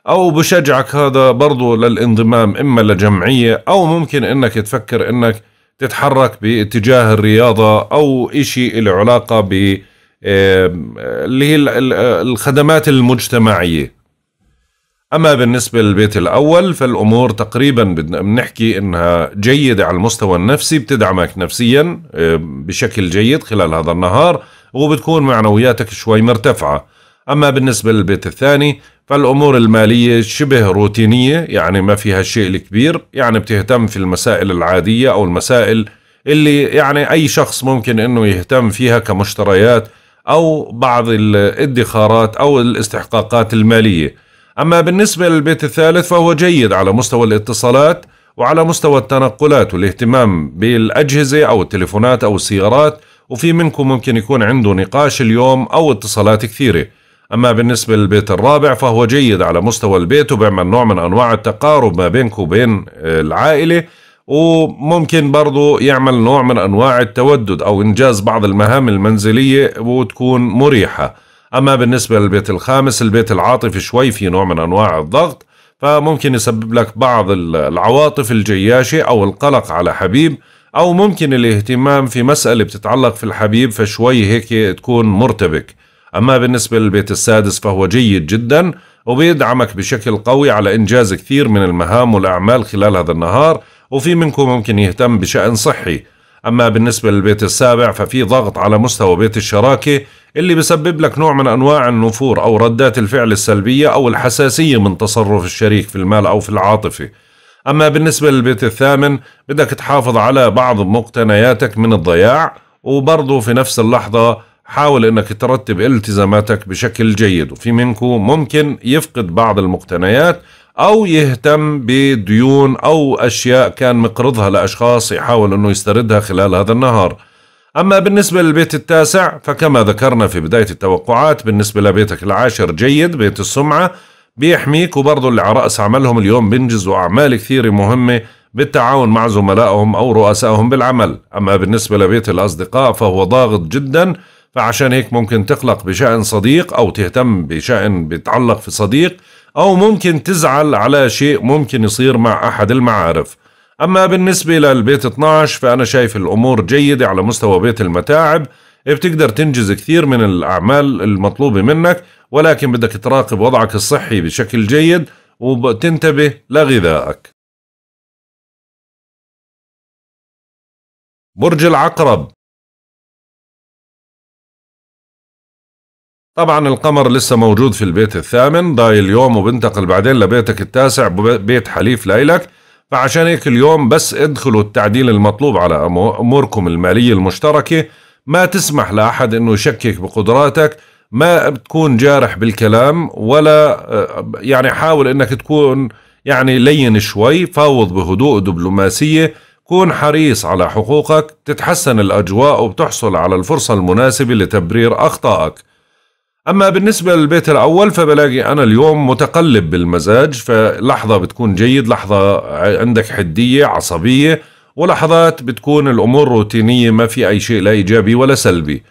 S1: او بشجعك هذا برضو للانضمام اما لجمعيه او ممكن انك تفكر انك تتحرك باتجاه الرياضة أو إشي له علاقة ب اللي هي الخدمات المجتمعية أما بالنسبة للبيت الأول فالأمور تقريبا بنحكي إنها جيدة على المستوى النفسي بتدعمك نفسيا بشكل جيد خلال هذا النهار وبتكون معنوياتك شوي مرتفعة أما بالنسبة للبيت الثاني فالأمور المالية شبه روتينية يعني ما فيها الشيء الكبير يعني بتهتم في المسائل العادية أو المسائل اللي يعني أي شخص ممكن أنه يهتم فيها كمشتريات أو بعض الادخارات أو الاستحقاقات المالية أما بالنسبة للبيت الثالث فهو جيد على مستوى الاتصالات وعلى مستوى التنقلات والاهتمام بالأجهزة أو التليفونات أو السيارات وفي منكم ممكن يكون عنده نقاش اليوم أو اتصالات كثيرة أما بالنسبة للبيت الرابع فهو جيد على مستوى البيت وبيعمل نوع من أنواع التقارب ما بينك وبين العائلة وممكن برضو يعمل نوع من أنواع التودد أو إنجاز بعض المهام المنزلية وتكون مريحة أما بالنسبة للبيت الخامس البيت العاطفي شوي في نوع من أنواع الضغط فممكن يسبب لك بعض العواطف الجياشة أو القلق على حبيب أو ممكن الاهتمام في مسألة بتتعلق في الحبيب فشوي هيك تكون مرتبك أما بالنسبة للبيت السادس فهو جيد جدا وبيدعمك بشكل قوي على إنجاز كثير من المهام والأعمال خلال هذا النهار وفي منكم ممكن يهتم بشأن صحي أما بالنسبة للبيت السابع ففي ضغط على مستوى بيت الشراكة اللي بسبب لك نوع من أنواع النفور أو ردات الفعل السلبية أو الحساسية من تصرف الشريك في المال أو في العاطفة أما بالنسبة للبيت الثامن بدك تحافظ على بعض مقتنياتك من الضياع وبرضه في نفس اللحظة حاول انك ترتب التزاماتك بشكل جيد وفي منكم ممكن يفقد بعض المقتنيات او يهتم بديون او اشياء كان مقرضها لاشخاص يحاول انه يستردها خلال هذا النهار أما بالنسبة للبيت التاسع فكما ذكرنا في بداية التوقعات بالنسبة لبيتك العاشر جيد بيت السمعة بيحميك وبرضه اللي على رأس عملهم اليوم بينجزوا أعمال كثيرة مهمة بالتعاون مع زملائهم أو رؤسائهم بالعمل أما بالنسبة لبيت الأصدقاء فهو ضاغط جداً فعشان هيك ممكن تقلق بشأن صديق أو تهتم بشأن بتعلق في صديق أو ممكن تزعل على شيء ممكن يصير مع أحد المعارف أما بالنسبة للبيت 12 فأنا شايف الأمور جيدة على مستوى بيت المتاعب بتقدر تنجز كثير من الأعمال المطلوبة منك ولكن بدك تراقب وضعك الصحي بشكل جيد
S3: وتنتبه لغذائك برج العقرب
S2: طبعا القمر لسه موجود في البيت الثامن ضايل اليوم وبنتقل
S1: بعدين لبيتك التاسع بيت حليف ليلك فعشان هيك اليوم بس ادخلوا التعديل المطلوب على اموركم الماليه المشتركه ما تسمح لاحد انه يشكك بقدراتك ما بتكون جارح بالكلام ولا آه، يعني حاول انك تكون يعني لين شوي فاوض بهدوء دبلوماسيه كون حريص على حقوقك تتحسن الاجواء وبتحصل على الفرصه المناسبه لتبرير اخطائك أما بالنسبة للبيت الأول فبلاقي أنا اليوم متقلب بالمزاج فلحظة بتكون جيد لحظة عندك حدية عصبية ولحظات بتكون الأمور روتينية ما في أي شيء لا إيجابي ولا سلبي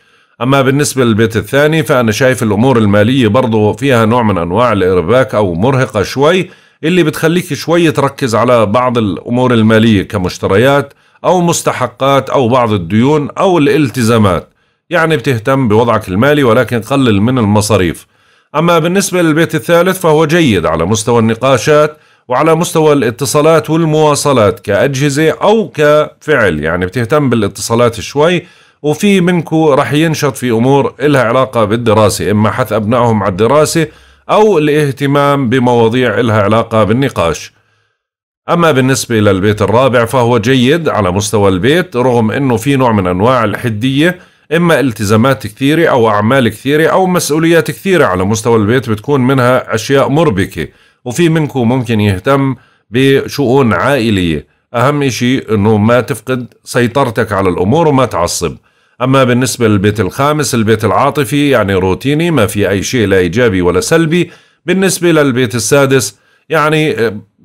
S1: أما بالنسبة للبيت الثاني فأنا شايف الأمور المالية برضو فيها نوع من أنواع الإرباك أو مرهقة شوي اللي بتخليك شوي تركز على بعض الأمور المالية كمشتريات أو مستحقات أو بعض الديون أو الالتزامات يعني بتهتم بوضعك المالي ولكن قلل من المصاريف أما بالنسبة للبيت الثالث فهو جيد على مستوى النقاشات وعلى مستوى الاتصالات والمواصلات كأجهزة أو كفعل يعني بتهتم بالاتصالات شوي وفي منكو رح ينشط في أمور إلها علاقة بالدراسة إما حث أبنائهم على الدراسة أو الاهتمام بمواضيع إلها علاقة بالنقاش أما بالنسبة للبيت الرابع فهو جيد على مستوى البيت رغم أنه في نوع من أنواع الحدية إما التزامات كثيرة أو أعمال كثيرة أو مسؤوليات كثيرة على مستوى البيت بتكون منها أشياء مربكة وفي منكم ممكن يهتم بشؤون عائلية أهم شيء أنه ما تفقد سيطرتك على الأمور وما تعصب أما بالنسبة للبيت الخامس البيت العاطفي يعني روتيني ما في أي شيء لا إيجابي ولا سلبي بالنسبة للبيت السادس يعني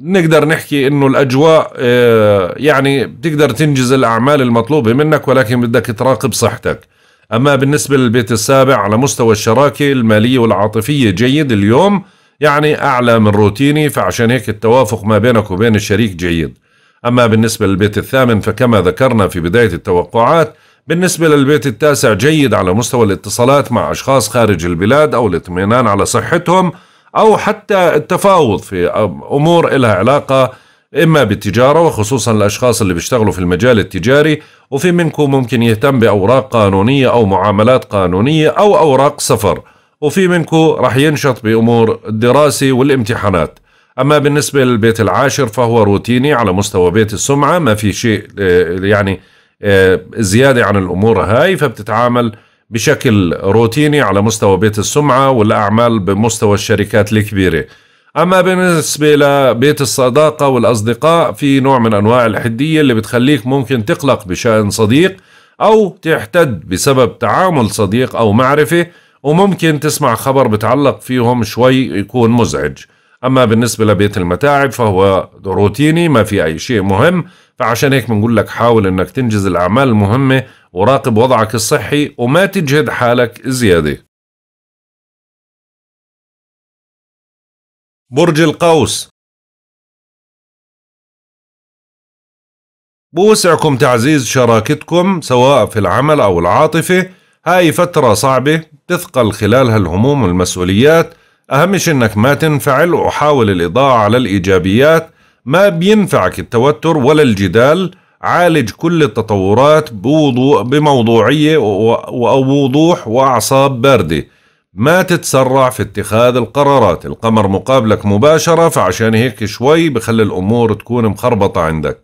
S1: نقدر نحكي انه الاجواء آه، يعني بتقدر تنجز الاعمال المطلوبه منك ولكن بدك تراقب صحتك أما بالنسبة للبيت السابع على مستوى الشراكة المالية والعاطفية جيد اليوم يعني أعلى من روتيني فعشان هيك التوافق ما بينك وبين الشريك جيد أما بالنسبة للبيت الثامن فكما ذكرنا في بداية التوقعات بالنسبة للبيت التاسع جيد على مستوى الاتصالات مع أشخاص خارج البلاد أو الاطمئنان على صحتهم أو حتى التفاوض في أمور إلها علاقة إما بالتجارة وخصوصا الأشخاص اللي بيشتغلوا في المجال التجاري وفي منكم ممكن يهتم بأوراق قانونية أو معاملات قانونية أو أوراق سفر وفي منكم رح ينشط بأمور الدراسة والامتحانات أما بالنسبة للبيت العاشر فهو روتيني على مستوى بيت السمعة ما في شيء آه، يعني آه، زيادة عن الأمور هاي فبتتعامل بشكل روتيني على مستوى بيت السمعة والأعمال بمستوى الشركات الكبيرة اما بالنسبه لبيت الصداقه والاصدقاء في نوع من انواع الحديه اللي بتخليك ممكن تقلق بشان صديق او تحتد بسبب تعامل صديق او معرفه وممكن تسمع خبر بتعلق فيهم شوي يكون مزعج أما بالنسبة لبيت المتاعب فهو روتيني ما في أي شيء مهم فعشان هيك بنقول لك
S2: حاول أنك تنجز الأعمال المهمة وراقب وضعك الصحي وما تجهد حالك
S3: زيادة برج القوس بوسعكم
S2: تعزيز شراكتكم سواء في العمل أو العاطفة هاي فترة صعبة
S1: تثقل خلالها الهموم والمسؤوليات أهم شيء إنك ما تنفعل وحاول الإضاءة على الإيجابيات ما بينفعك التوتر ولا الجدال عالج كل التطورات بوضوع بموضوعية ووضوح وأعصاب باردة ما تتسرع في اتخاذ القرارات القمر مقابلك مباشرة فعشان هيك شوي بخلي الأمور تكون مخربطة عندك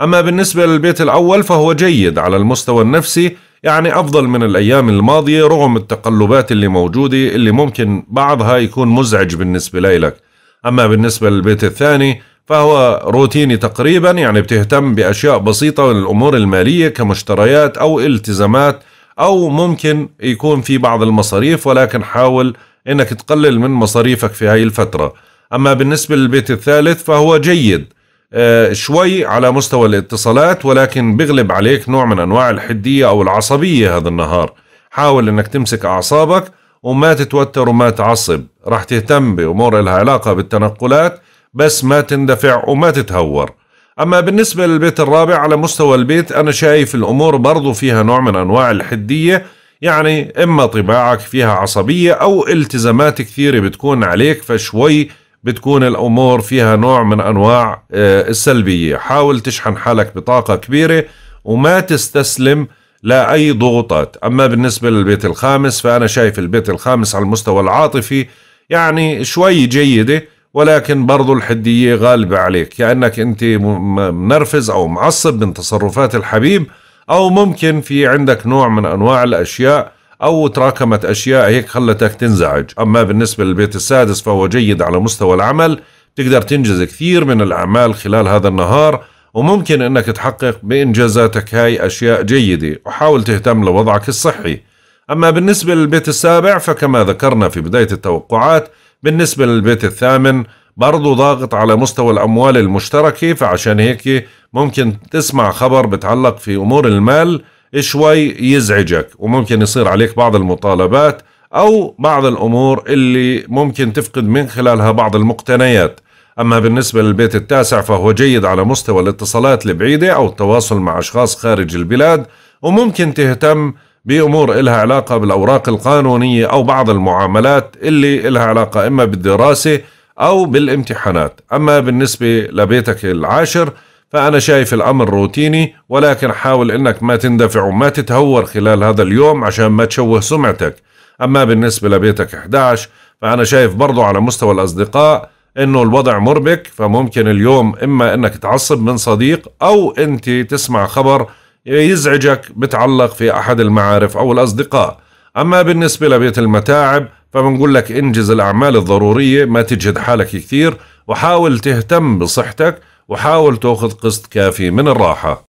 S1: أما بالنسبة للبيت الأول فهو جيد على المستوى النفسي يعني أفضل من الأيام الماضية رغم التقلبات اللي موجودة اللي ممكن بعضها يكون مزعج بالنسبة ليلك أما بالنسبة للبيت الثاني فهو روتيني تقريبا يعني بتهتم بأشياء بسيطة من الأمور المالية كمشتريات أو التزامات او ممكن يكون في بعض المصاريف ولكن حاول انك تقلل من مصاريفك في هاي الفتره اما بالنسبه للبيت الثالث فهو جيد آه، شوي على مستوى الاتصالات ولكن بغلب عليك نوع من انواع الحديه او العصبيه هذا النهار حاول انك تمسك اعصابك وما تتوتر وما تعصب راح تهتم بامور لها علاقه بالتنقلات بس ما تندفع وما تتهور أما بالنسبة للبيت الرابع على مستوى البيت أنا شايف الأمور برضو فيها نوع من أنواع الحدية يعني إما طباعك فيها عصبية أو التزامات كثيرة بتكون عليك فشوي بتكون الأمور فيها نوع من أنواع آه، السلبية حاول تشحن حالك بطاقة كبيرة وما تستسلم لأي ضغوطات أما بالنسبة للبيت الخامس فأنا شايف البيت الخامس على المستوى العاطفي يعني شوي جيدة ولكن برضو الحدية غالبة عليك كأنك أنت منرفز أو معصب من تصرفات الحبيب أو ممكن في عندك نوع من أنواع الأشياء أو تراكمت أشياء هيك خلتك تنزعج أما بالنسبة للبيت السادس فهو جيد على مستوى العمل تقدر تنجز كثير من الأعمال خلال هذا النهار وممكن أنك تحقق بإنجازاتك هاي أشياء جيدة وحاول تهتم لوضعك الصحي أما بالنسبة للبيت السابع فكما ذكرنا في بداية التوقعات بالنسبة للبيت الثامن برضه ضاغط على مستوى الأموال المشتركة فعشان هيك ممكن تسمع خبر بتعلق في أمور المال شوي يزعجك وممكن يصير عليك بعض المطالبات أو بعض الأمور اللي ممكن تفقد من خلالها بعض المقتنيات أما بالنسبة للبيت التاسع فهو جيد على مستوى الاتصالات البعيدة أو التواصل مع أشخاص خارج البلاد وممكن تهتم بأمور إلها علاقة بالأوراق القانونية أو بعض المعاملات اللي إلها علاقة إما بالدراسة أو بالامتحانات أما بالنسبة لبيتك العاشر فأنا شايف الأمر روتيني ولكن حاول إنك ما تندفع وما تتهور خلال هذا اليوم عشان ما تشوه سمعتك أما بالنسبة لبيتك 11 فأنا شايف برضو على مستوى الأصدقاء إنه الوضع مربك فممكن اليوم إما إنك تعصب من صديق أو أنت تسمع خبر يزعجك بتعلق في أحد المعارف أو الأصدقاء أما بالنسبة لبيت المتاعب فبنقول لك انجز الأعمال الضرورية ما تجهد حالك كثير
S2: وحاول تهتم بصحتك وحاول تأخذ قسط كافي من الراحة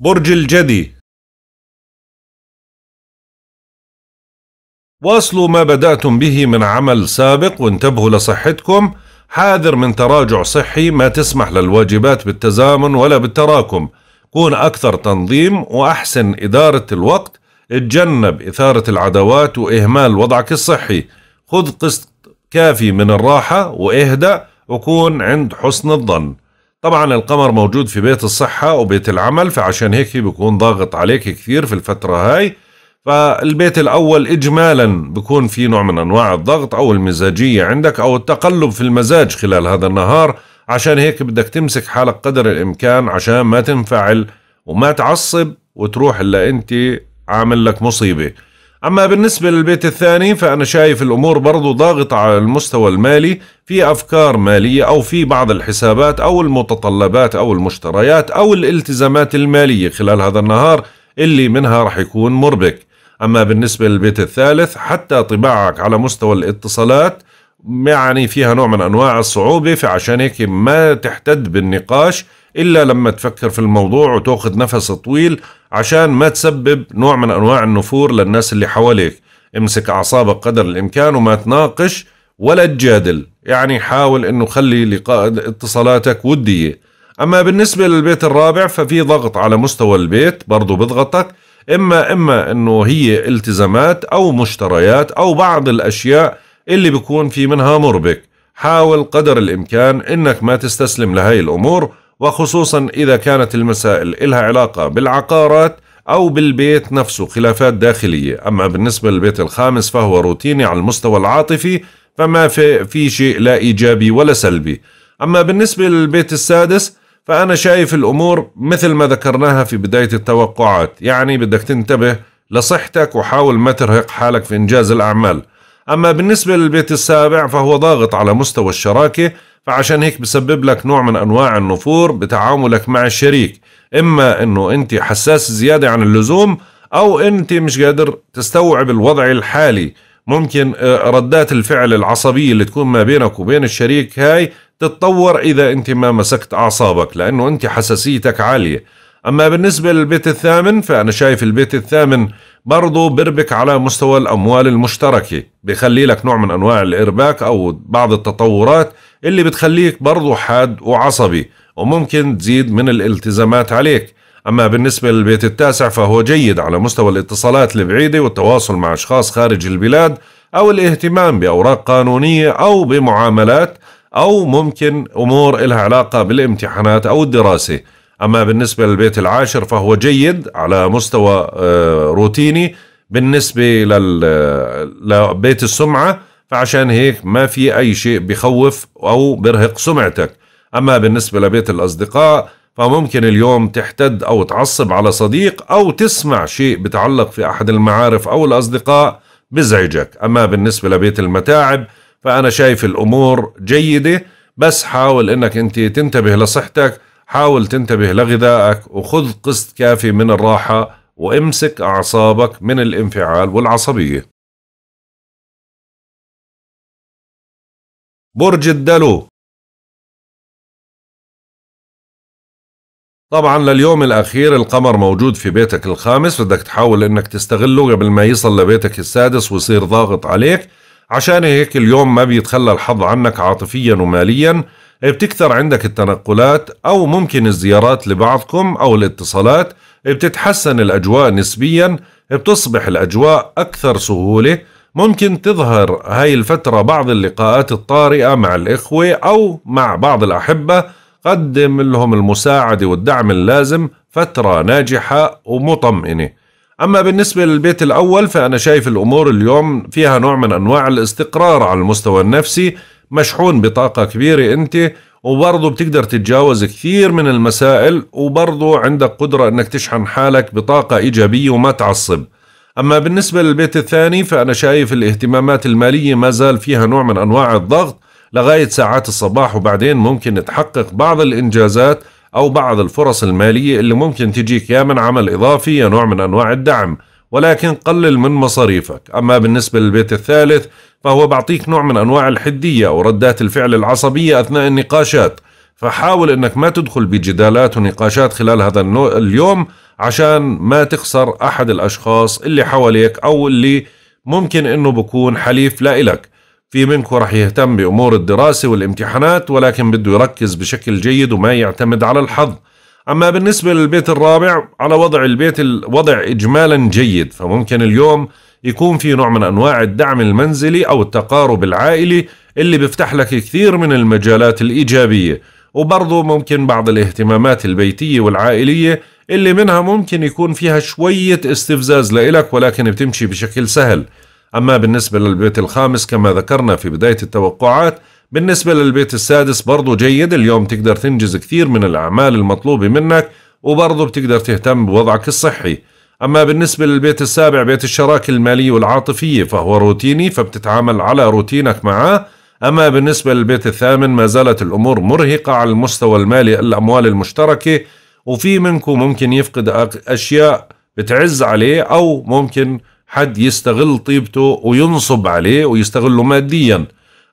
S3: برج الجدي واصلوا ما بدأتم به
S2: من عمل سابق وانتبهوا لصحتكم حاذر من تراجع صحي ما تسمح
S1: للواجبات بالتزامن ولا بالتراكم كون أكثر تنظيم وأحسن إدارة الوقت اتجنب إثارة العداوات وإهمال وضعك الصحي خذ قسط كافي من الراحة واهدأ وكون عند حسن الظن طبعا القمر موجود في بيت الصحة وبيت العمل فعشان هيك بيكون ضاغط عليك كثير في الفترة هاي فالبيت الأول إجمالا بكون في نوع من أنواع الضغط أو المزاجية عندك أو التقلب في المزاج خلال هذا النهار عشان هيك بدك تمسك حالك قدر الإمكان عشان ما تنفعل وما تعصب وتروح إلا أنت عامل لك مصيبة أما بالنسبة للبيت الثاني فأنا شايف الأمور برضو ضاغطة على المستوى المالي في أفكار مالية أو في بعض الحسابات أو المتطلبات أو المشتريات أو الالتزامات المالية خلال هذا النهار اللي منها رح يكون مربك أما بالنسبة للبيت الثالث حتى طباعك على مستوى الاتصالات يعني فيها نوع من أنواع الصعوبة فعشان هيك ما تحتد بالنقاش إلا لما تفكر في الموضوع وتأخذ نفس طويل عشان ما تسبب نوع من أنواع النفور للناس اللي حواليك امسك أعصابك قدر الإمكان وما تناقش ولا تجادل يعني حاول أنه خلي لقاء اتصالاتك ودية أما بالنسبة للبيت الرابع ففي ضغط على مستوى البيت برضو بضغطك اما اما انه هي التزامات او مشتريات او بعض الاشياء اللي بيكون في منها مربك حاول قدر الامكان انك ما تستسلم لهي الامور وخصوصا اذا كانت المسائل إلها علاقه بالعقارات أو بالبيت نفسه خلافات داخلية أما بالنسبة للبيت الخامس فهو روتيني على المستوى العاطفي فما في, في شيء لا إيجابي ولا سلبي أما بالنسبة للبيت السادس فأنا شايف الأمور مثل ما ذكرناها في بداية التوقعات يعني بدك تنتبه لصحتك وحاول ما ترهق حالك في إنجاز الأعمال أما بالنسبة للبيت السابع فهو ضاغط على مستوى الشراكة فعشان هيك بسبب لك نوع من أنواع النفور بتعاملك مع الشريك إما أنه أنت حساس زيادة عن اللزوم أو أنت مش قادر تستوعب الوضع الحالي ممكن آه، ردات الفعل العصبية اللي تكون ما بينك وبين الشريك هاي تتطور إذا أنت ما مسكت أعصابك لأنه أنت حساسيتك عالية أما بالنسبة للبيت الثامن فأنا شايف البيت الثامن برضه بربك على مستوى الأموال المشتركة بخلي لك نوع من أنواع الإرباك أو بعض التطورات اللي بتخليك برضه حاد وعصبي وممكن تزيد من الالتزامات عليك أما بالنسبة للبيت التاسع فهو جيد على مستوى الاتصالات البعيدة والتواصل مع أشخاص خارج البلاد أو الاهتمام بأوراق قانونية أو بمعاملات أو ممكن أمور لها علاقة بالامتحانات أو الدراسة أما بالنسبة للبيت العاشر فهو جيد على مستوى آه، روتيني بالنسبة آه، لبيت السمعة فعشان هيك ما في أي شيء بخوف أو برهق سمعتك أما بالنسبة لبيت الأصدقاء فممكن اليوم تحتد أو تعصب على صديق أو تسمع شيء بتعلق في أحد المعارف أو الأصدقاء بزعجك أما بالنسبة لبيت المتاعب فأنا شايف الأمور جيدة بس حاول أنك أنت تنتبه لصحتك حاول تنتبه لغذائك وخذ قسط كافي من الراحة وامسك
S3: أعصابك من الانفعال والعصبية برج الدلو طبعا لليوم الأخير القمر موجود في بيتك الخامس
S1: بدك تحاول أنك تستغله قبل ما يصل لبيتك السادس ويصير ضاغط عليك عشان هيك اليوم ما بيتخلى الحظ عنك عاطفيا وماليا إيه، بتكثر عندك التنقلات أو ممكن الزيارات لبعضكم أو الاتصالات إيه، بتتحسن الأجواء نسبيا إيه، بتصبح الأجواء أكثر سهولة ممكن تظهر هاي الفترة بعض اللقاءات الطارئة مع الإخوة أو مع بعض الأحبة قدم لهم المساعدة والدعم اللازم فترة ناجحة ومطمئنة أما بالنسبة للبيت الأول فأنا شايف الأمور اليوم فيها نوع من أنواع الاستقرار على المستوى النفسي مشحون بطاقة كبيرة أنت وبرضه بتقدر تتجاوز كثير من المسائل وبرضه عندك قدرة أنك تشحن حالك بطاقة إيجابية وما تعصب أما بالنسبة للبيت الثاني فأنا شايف الاهتمامات المالية ما زال فيها نوع من أنواع الضغط لغاية ساعات الصباح وبعدين ممكن تحقق بعض الإنجازات أو بعض الفرص المالية اللي ممكن تجيك يا من عمل إضافي يا نوع من أنواع الدعم ولكن قلل من مصاريفك أما بالنسبة للبيت الثالث فهو بعطيك نوع من أنواع الحدية أو ردات الفعل العصبية أثناء النقاشات فحاول أنك ما تدخل بجدالات ونقاشات خلال هذا اليوم عشان ما تخسر أحد الأشخاص اللي حواليك أو اللي ممكن أنه بكون حليف لإلك إلك في منكم رح يهتم بأمور الدراسة والامتحانات ولكن بده يركز بشكل جيد وما يعتمد على الحظ أما بالنسبة للبيت الرابع على وضع البيت الوضع إجمالا جيد فممكن اليوم يكون في نوع من أنواع الدعم المنزلي أو التقارب العائلي اللي بيفتح لك كثير من المجالات الإيجابية وبرضه ممكن بعض الاهتمامات البيتية والعائلية اللي منها ممكن يكون فيها شوية استفزاز لإلك ولكن بتمشي بشكل سهل أما بالنسبة للبيت الخامس كما ذكرنا في بداية التوقعات بالنسبة للبيت السادس برضو جيد اليوم تقدر تنجز كثير من الأعمال المطلوبة منك وبرضو بتقدر تهتم بوضعك الصحي أما بالنسبة للبيت السابع بيت الشراكة المالية والعاطفية فهو روتيني فبتتعامل على روتينك معاه أما بالنسبة للبيت الثامن ما زالت الأمور مرهقة على المستوى المالي الأموال المشتركة وفي منكم ممكن يفقد أشياء بتعز عليه أو ممكن حد يستغل طيبته وينصب عليه ويستغله ماديا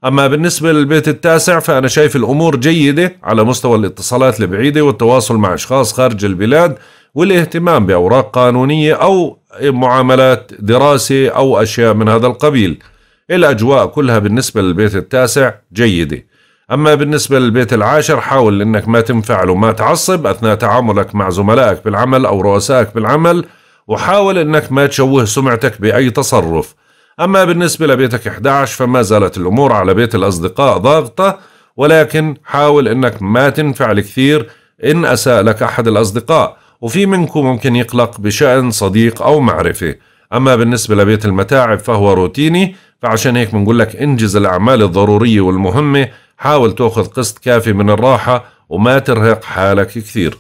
S1: أما بالنسبة للبيت التاسع فأنا شايف الأمور جيدة على مستوى الاتصالات البعيدة والتواصل مع أشخاص خارج البلاد والاهتمام بأوراق قانونية أو معاملات دراسة أو أشياء من هذا القبيل الأجواء كلها بالنسبة للبيت التاسع جيدة أما بالنسبة للبيت العاشر حاول أنك ما تنفعل وما تعصب أثناء تعاملك مع زملائك بالعمل أو رؤسائك بالعمل وحاول أنك ما تشوه سمعتك بأي تصرف أما بالنسبة لبيتك 11 فما زالت الأمور على بيت الأصدقاء ضاغطة ولكن حاول أنك ما تنفعل كثير إن أساء لك أحد الأصدقاء وفي منكم ممكن يقلق بشأن صديق أو معرفة أما بالنسبة لبيت المتاعب فهو روتيني فعشان هيك بنقول لك انجز
S2: الأعمال الضرورية والمهمة حاول تأخذ قسط كافي من الراحة وما
S3: ترهق حالك كثير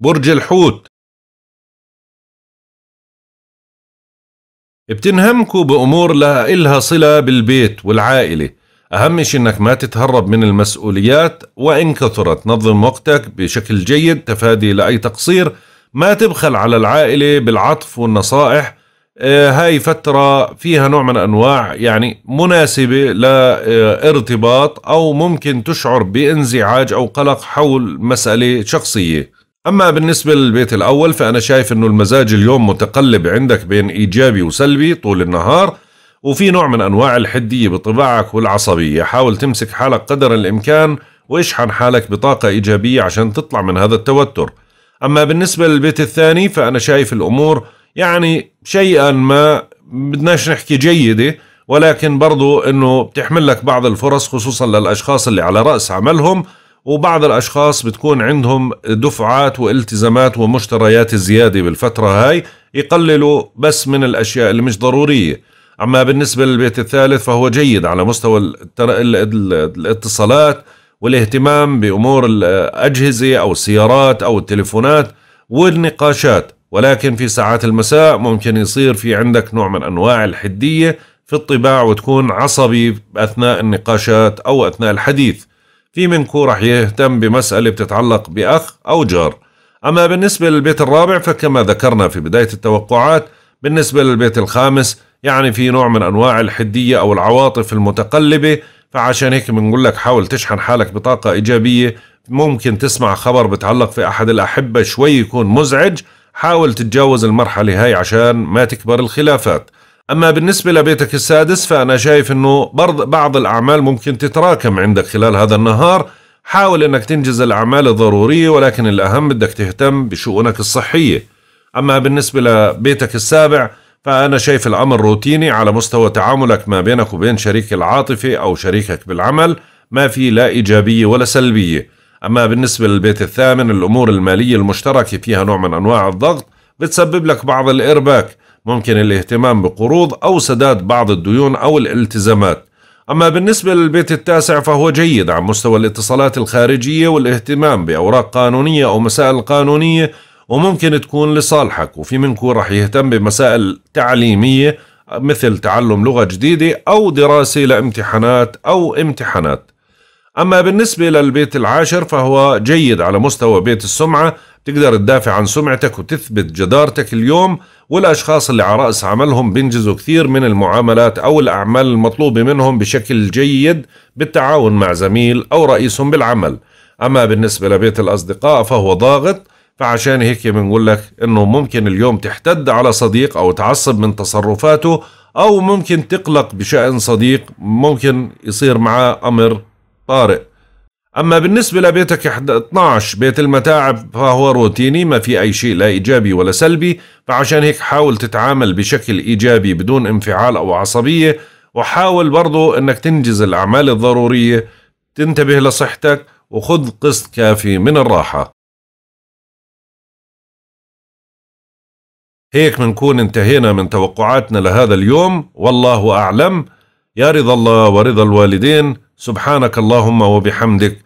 S3: برج الحوت
S2: بتنهمكوا بأمور لا إلها صلة بالبيت والعائلة أهم شيء إنك
S1: ما تتهرب من المسؤوليات وإن كثرت نظم وقتك بشكل جيد تفادي لأي تقصير ما تبخل على العائلة بالعطف والنصائح آه، هاي فترة فيها نوع من أنواع يعني مناسبة لارتباط أو ممكن تشعر بانزعاج أو قلق حول مسألة شخصية أما بالنسبة للبيت الأول فأنا شايف أنه المزاج اليوم متقلب عندك بين إيجابي وسلبي طول النهار وفي نوع من أنواع الحدية بطباعك والعصبية حاول تمسك حالك قدر الإمكان واشحن حالك بطاقة إيجابية عشان تطلع من هذا التوتر أما بالنسبة للبيت الثاني فأنا شايف الأمور يعني شيئا ما بدناش نحكي جيدة ولكن برضو أنه بتحمل لك بعض الفرص خصوصا للأشخاص اللي على رأس عملهم وبعض الأشخاص بتكون عندهم دفعات والتزامات ومشتريات زيادة بالفترة هاي يقللوا بس من الأشياء اللي مش ضرورية أما بالنسبة للبيت الثالث فهو جيد على مستوى الاتصالات والاهتمام بأمور الأجهزة أو السيارات أو التليفونات والنقاشات ولكن في ساعات المساء ممكن يصير في عندك نوع من أنواع الحدية في الطباع وتكون عصبي أثناء النقاشات أو أثناء الحديث في منكو رح يهتم بمسألة بتتعلق بأخ أو جار أما بالنسبة للبيت الرابع فكما ذكرنا في بداية التوقعات بالنسبة للبيت الخامس يعني في نوع من أنواع الحدية أو العواطف المتقلبة فعشان هيك بنقول لك حاول تشحن حالك بطاقة إيجابية ممكن تسمع خبر بتعلق في أحد الأحبة شوي يكون مزعج حاول تتجاوز المرحلة هاي عشان ما تكبر الخلافات أما بالنسبة لبيتك السادس فأنا شايف أنه بعض الأعمال ممكن تتراكم عندك خلال هذا النهار حاول أنك تنجز الأعمال الضرورية ولكن الأهم بدك تهتم بشؤونك الصحية أما بالنسبة لبيتك السابع فأنا شايف الأمر روتيني على مستوى تعاملك ما بينك وبين شريك العاطفة أو شريكك بالعمل ما في لا إيجابية ولا سلبية أما بالنسبة للبيت الثامن الأمور المالية المشتركة فيها نوع من أنواع الضغط بتسبب لك بعض الإرباك ممكن الاهتمام بقروض أو سداد بعض الديون أو الالتزامات أما بالنسبة للبيت التاسع فهو جيد على مستوى الاتصالات الخارجية والاهتمام بأوراق قانونية أو مسائل قانونية وممكن تكون لصالحك وفي منكم رح يهتم بمسائل تعليمية مثل تعلم لغة جديدة أو دراسة لامتحانات أو امتحانات أما بالنسبة للبيت العاشر فهو جيد على مستوى بيت السمعة تقدر تدافع عن سمعتك وتثبت جدارتك اليوم والأشخاص اللي على رأس عملهم بينجزوا كثير من المعاملات أو الأعمال المطلوبة منهم بشكل جيد بالتعاون مع زميل أو رئيسهم بالعمل أما بالنسبة لبيت الأصدقاء فهو ضاغط فعشان هيك بنقول لك إنه ممكن اليوم تحتد على صديق أو تعصب من تصرفاته أو ممكن تقلق بشأن صديق ممكن يصير معاه أمر طارئ أما بالنسبة لبيتك 12 بيت المتاعب فهو روتيني ما في أي شيء لا إيجابي ولا سلبي فعشان هيك حاول تتعامل بشكل إيجابي بدون انفعال أو عصبية وحاول برضو أنك تنجز الأعمال الضرورية
S2: تنتبه لصحتك وخذ قسط كافي من الراحة هيك منكون انتهينا من توقعاتنا لهذا اليوم والله أعلم يا رضا الله ورضا الوالدين سبحانك
S1: اللهم وبحمدك